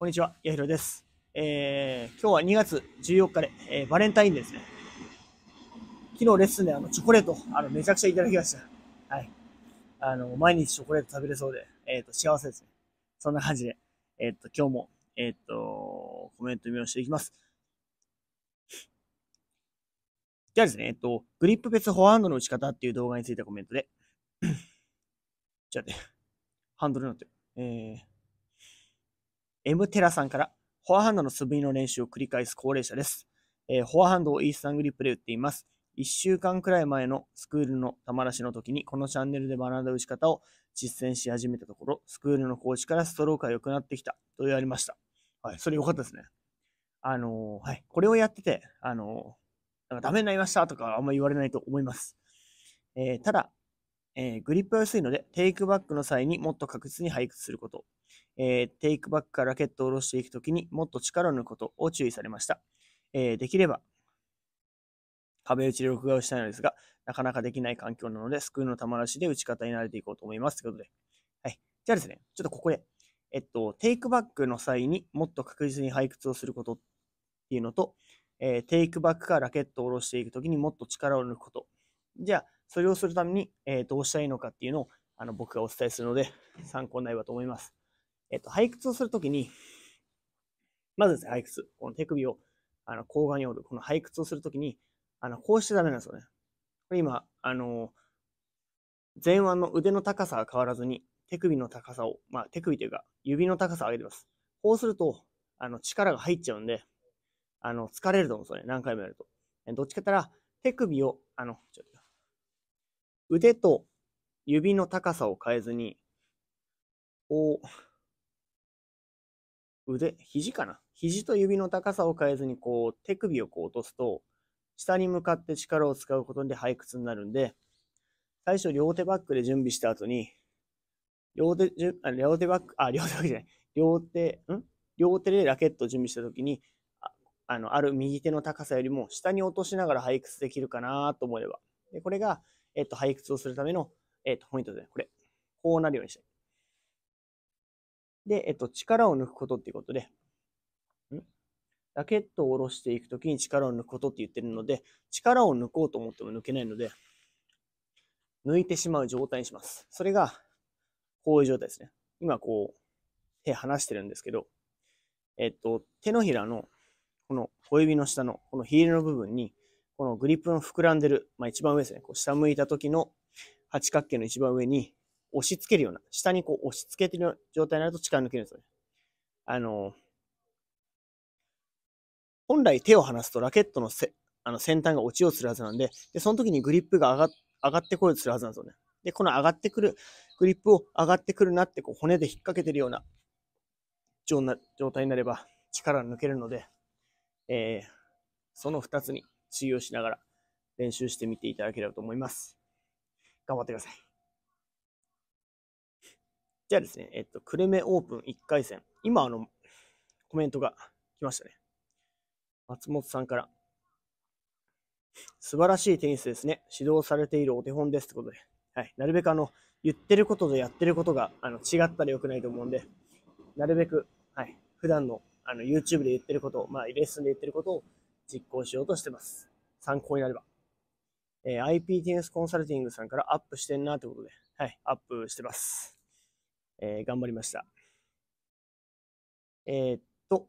こんにちは、やひろです。えー、今日は2月14日で、えー、バレンタインですね。昨日レッスンであの、チョコレート、あの、めちゃくちゃいただきました。はい。あの、毎日チョコレート食べれそうで、えっ、ー、と、幸せですね。そんな感じで、えっ、ー、と、今日も、えっ、ー、と、コメント見をしていきます。じゃあですね、えっと、グリップ別フォアハンドの打ち方っていう動画についてコメントで。じゃあね、ハンドルになってる。えーエムテラさんから、フォアハンドの素振りの練習を繰り返す高齢者です。えー、フォアハンドをイースタングリップで打っています。1週間くらい前のスクールの玉出しの時に、このチャンネルで学んだ打ち方を実践し始めたところ、スクールのコーチからストロークが良くなってきたと言われました。はい、それ良かったですね。あのー、はい、これをやってて、あのー、なんかダメになりましたとかあんま言われないと思います。えー、ただ、えグリップは薄いので、テイクバックの際にもっと確実に配屈すること。えー、テイクバックからラケットを下ろしていくときにもっと力を抜くことを注意されました。えー、できれば、壁打ちで録画をしたいのですが、なかなかできない環境なので、スクールの玉出しで打ち方に慣れていこうと思います。ということで。はい。じゃあですね、ちょっとここで、えっと、テイクバックの際にもっと確実に背屈をすることっていうのと、えー、テイクバックからラケットを下ろしていくときにもっと力を抜くこと。じゃあ、それをするために、えー、どうしたらいいのかっていうのをあの僕がお伝えするので、参考になればと思います。えっと、背屈をするときに、まずですね、背屈。この手首を、あの、交換に折る。この背屈をするときに、あの、こうしてダメなんですよね。これ今、あの、前腕の腕の高さが変わらずに、手首の高さを、まあ、手首というか、指の高さを上げてます。こうすると、あの、力が入っちゃうんで、あの、疲れると思うんですよね。何回もやると。どっちかったら、手首を、あの、ちょっと、腕と指の高さを変えずに、こう、腕、肘かな肘と指の高さを変えずに、こう、手首をこう落とすと、下に向かって力を使うことで背屈になるんで、最初両手バックで準備した後に、両手、あ両手バック、あ、両手じゃない。両手、ん両手でラケットを準備した時に、あの、ある右手の高さよりも下に落としながら背屈できるかなと思えば。で、これが、えっと、背屈をするための、えっと、ポイントで、これ。こうなるようにしたい。で、えっと、力を抜くことっていうことで、んラケットを下ろしていくときに力を抜くことって言ってるので、力を抜こうと思っても抜けないので、抜いてしまう状態にします。それが、こういう状態ですね。今こう、手離してるんですけど、えっと、手のひらの、この小指の下の、このヒールの部分に、このグリップの膨らんでる、まあ一番上ですね、こう下向いた時の八角形の一番上に押し付けるような、下にこう押し付けてる状態になると力抜けるんですよね。あの、本来手を離すとラケットのせあの先端が落ちようとするはずなんで、で、その時にグリップが上が上がってこようとするはずなんですよね。で、この上がってくる、グリップを上がってくるなってこう骨で引っ掛けてるような状態になれば力抜けるので、えー、その2つに注意をしながら練習してみていただければと思います。頑張ってください。じゃあですね、えっと、クレメオープン1回戦。今、あの、コメントが来ましたね。松本さんから。素晴らしいテニスですね。指導されているお手本ですってことで。はい。なるべくあの、言ってることとやってることがあの違ったら良くないと思うんで、なるべく、はい。普段のあの YouTube で言ってることを、まあ、レッスンで言ってることを実行しようとしてます。参考になれば。えー、IP テニスコンサルティングさんからアップしてんなってことで、はい。アップしてます。えー、頑張りました。えー、っと、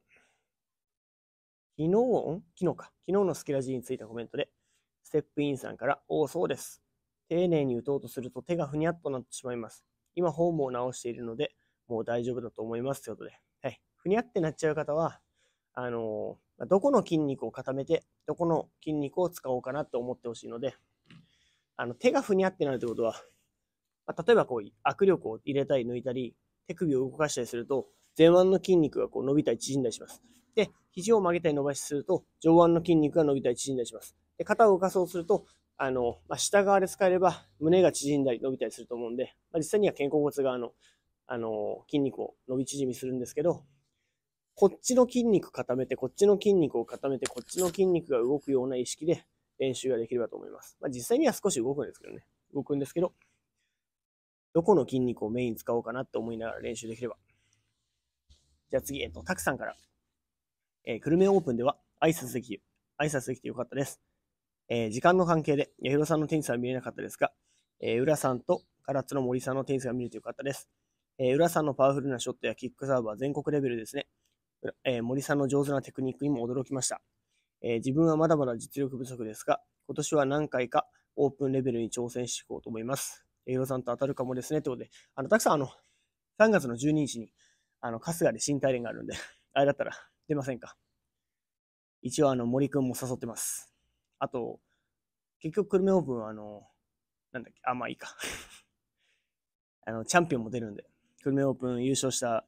昨日、昨日か。昨日のスキラジについたコメントで、ステップインさんから、おお、そうです。丁寧に打とうとすると手がふにゃっとなってしまいます。今、フォームを直しているので、もう大丈夫だと思います。ということで。はい。ふにゃってなっちゃう方は、あのー、どこの筋肉を固めて、どこの筋肉を使おうかなと思ってほしいので、あの、手がふにゃってなるってことは、ま例えばこう握力を入れたり抜いたり、手首を動かしたりすると、前腕の筋肉がこう伸びたり縮んだりします。で、肘を曲げたり伸ばしすると、上腕の筋肉が伸びたり縮んだりします。で、肩を動かそうすると、あの、まあ、下側で使えれば胸が縮んだり伸びたりすると思うんで、まあ、実際には肩甲骨側の、あの、筋肉を伸び縮みするんですけど、こっちの筋肉固めて、こっちの筋肉を固めて、こっちの筋肉が動くような意識で練習ができればと思います。まあ、実際には少し動くんですけどね。動くんですけど、どこの筋肉をメイン使おうかなって思いながら練習できれば。じゃあ次、えっと、たくさんから。えー、久留米オープンでは挨拶でき、挨拶できてよかったです。えー、時間の関係で、八尋さんのテニスは見れなかったですが、えー、浦さんと唐津の森さんのテニスが見れてよかったです。えー、浦さんのパワフルなショットやキックサーブは全国レベルですね。えー、森さんの上手なテクニックにも驚きました。えー、自分はまだまだ実力不足ですが、今年は何回かオープンレベルに挑戦していこうと思います。栄養さんと当たるかもですね、ってことで、あの、たくさんあの、3月の12日に、あの、春日で新体連があるんで、あれだったら出ませんか。一応あの、森くんも誘ってます。あと、結局、久留米オープンはあの、なんだっけ、あ、まあいいか あの、チャンピオンも出るんで、久留米オープン優勝した、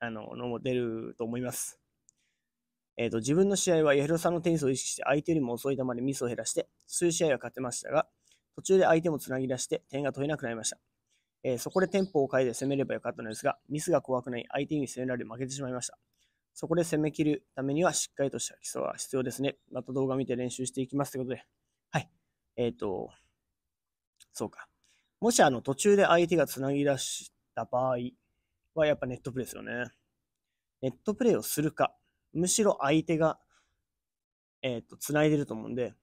あの、のも出ると思います。えっ、ー、と、自分の試合は、八広さんのテニスを意識して、相手よりも遅い球でミスを減らして、数試合は勝てましたが、途中で相手もつなぎ出して点が取れなくなりました。えー、そこでテンポを変えて攻めればよかったのですが、ミスが怖くない相手に攻められ負けてしまいました。そこで攻めきるためにはしっかりとした基礎が必要ですね。また動画見て練習していきますということで。はい。えっ、ー、と、そうか。もしあの途中で相手がつなぎ出した場合はやっぱネットプレイですよね。ネットプレイをするか、むしろ相手が、えっ、ー、と、つないでると思うんで、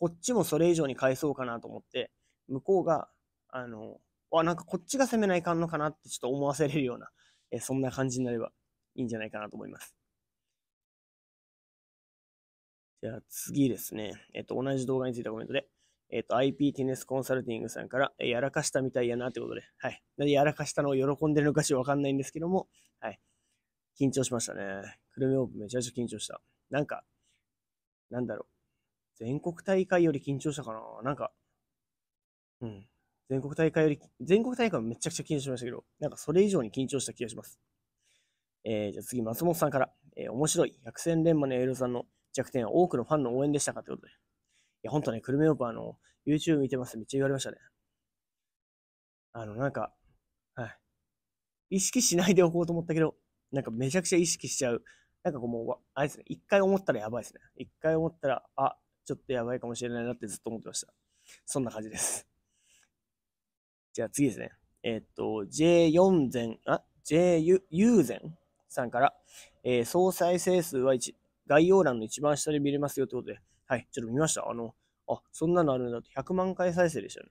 こっちもそれ以上に返そうかなと思って、向こうが、あの、あ、なんかこっちが攻めないかんのかなってちょっと思わせれるような、えそんな感じになればいいんじゃないかなと思います。じゃあ次ですね。えっと、同じ動画についてコメントで。えっと、IP テニスコンサルティングさんから、えやらかしたみたいやなってことで。はい。なんでやらかしたのを喜んでるのかしわかんないんですけども、はい。緊張しましたね。久留米オープンめちゃくちゃ緊張した。なんか、なんだろう。全国大会より緊張したかななんか、うん。全国大会より、全国大会はめちゃくちゃ緊張しましたけど、なんかそれ以上に緊張した気がします。えー、じゃあ次、松本さんから、えー、面白い、百戦錬磨のエールさんの弱点は多くのファンの応援でしたかということで。いや、ほんとね、クルメオーンあの YouTube 見てます。めっちゃ言われましたね。あの、なんか、はい。意識しないでおこうと思ったけど、なんかめちゃくちゃ意識しちゃう。なんかこうもう、あれですね、一回思ったらやばいですね。一回思ったら、あ、ちょっとやばいかもしれないなってずっと思ってました。そんな感じです。じゃあ次ですね。えー、っと、J4 前、あ ?JU 前さんから、えー、総再生数は1、概要欄の一番下で見れますよってことで、はい、ちょっと見ました。あの、あ、そんなのあるんだって100万回再生でしたよ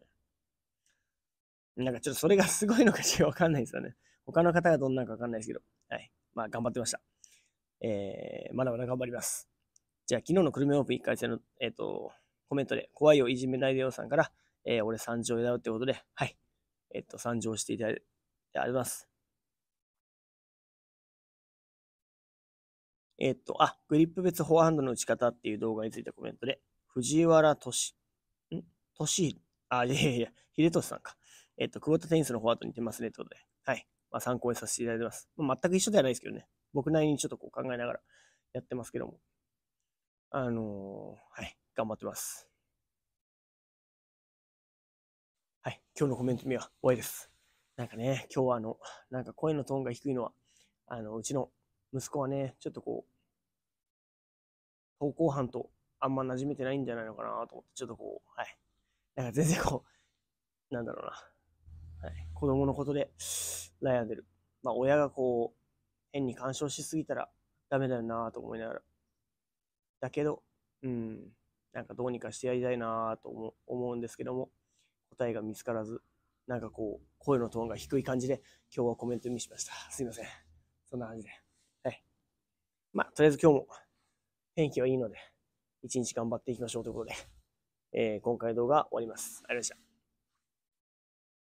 ね。なんかちょっとそれがすごいのかしらわかんないですよね。他の方がどんなのかわかんないですけど、はい。まあ頑張ってました。えー、まだまだ頑張ります。じゃあ、昨日の久留米オープン1回戦の、えっ、ー、と、コメントで、怖いよ、いじめないでよさんから、えー、俺参上だよってことで、はい。えっ、と、参上していただいてあります。えっ、と、あ、グリップ別フォアハンドの打ち方っていう動画についてコメントで、藤原し、んし、あ、いやいやいや、秀俊さんか。えっ、と、久保田テニスのフォアとドに似てますねってことで、はい。まあ、参考にさせていただいてます。まあ、全く一緒ではないですけどね。僕なりにちょっとこう考えながらやってますけども。あのはい、頑張ってます。はい、今日のコメント見は終わりです。なんかね、今日はあの、なんか声のトーンが低いのは、あの、うちの息子はね、ちょっとこう、投稿班とあんま馴染めてないんじゃないのかなと思って、ちょっとこう、はい。なんか全然こう、なんだろうな。はい。子供のことで悩んでる。まあ親がこう、変に干渉しすぎたらダメだよなと思いながら、だけど、うん、なんかどうにかしてやりたいなと思思うんですけども、答えが見つからず、なんかこう、声のトーンが低い感じで、今日はコメントにしました。すいません。そんな感じで。はい。まあ、とりあえず今日も、天気はいいので、一日頑張っていきましょうということで、えー、今回の動画終わります。ありがとうございました。